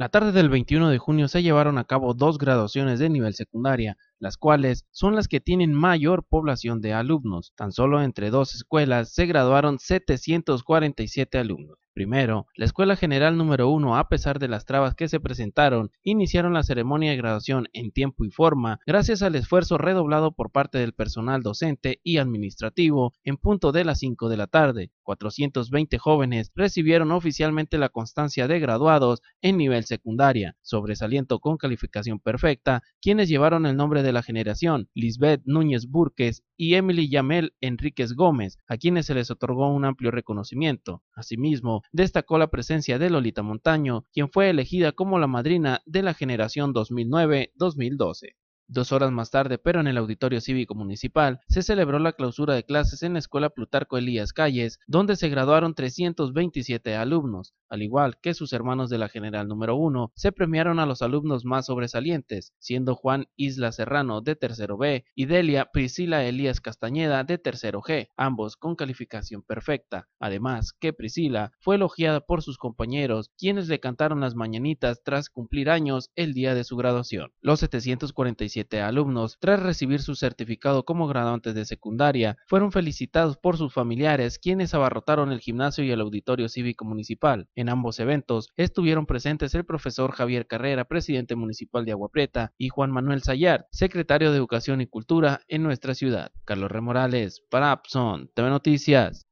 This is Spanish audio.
La tarde del 21 de junio se llevaron a cabo dos graduaciones de nivel secundaria, las cuales son las que tienen mayor población de alumnos. Tan solo entre dos escuelas se graduaron 747 alumnos. Primero, la Escuela General número 1, a pesar de las trabas que se presentaron, iniciaron la ceremonia de graduación en tiempo y forma, gracias al esfuerzo redoblado por parte del personal docente y administrativo en punto de las 5 de la tarde, 420 jóvenes recibieron oficialmente la constancia de graduados en nivel secundaria, sobresaliendo con calificación perfecta, quienes llevaron el nombre de la generación, Lisbeth Núñez Burques y Emily Yamel Enríquez Gómez, a quienes se les otorgó un amplio reconocimiento. Asimismo, destacó la presencia de Lolita Montaño, quien fue elegida como la madrina de la generación 2009-2012. Dos horas más tarde, pero en el Auditorio Cívico Municipal, se celebró la clausura de clases en la Escuela Plutarco Elías Calles, donde se graduaron 327 alumnos. Al igual que sus hermanos de la General número 1, se premiaron a los alumnos más sobresalientes, siendo Juan Isla Serrano de tercero B y Delia Priscila Elías Castañeda de tercero G, ambos con calificación perfecta. Además, que Priscila fue elogiada por sus compañeros, quienes le cantaron las mañanitas tras cumplir años el día de su graduación. Los 747 alumnos, tras recibir su certificado como graduantes de secundaria, fueron felicitados por sus familiares, quienes abarrotaron el gimnasio y el auditorio cívico municipal. En ambos eventos estuvieron presentes el profesor Javier Carrera, presidente municipal de Agua Prieta, y Juan Manuel Sayar, secretario de Educación y Cultura en nuestra ciudad. Carlos Remorales, para Apson, TV Noticias.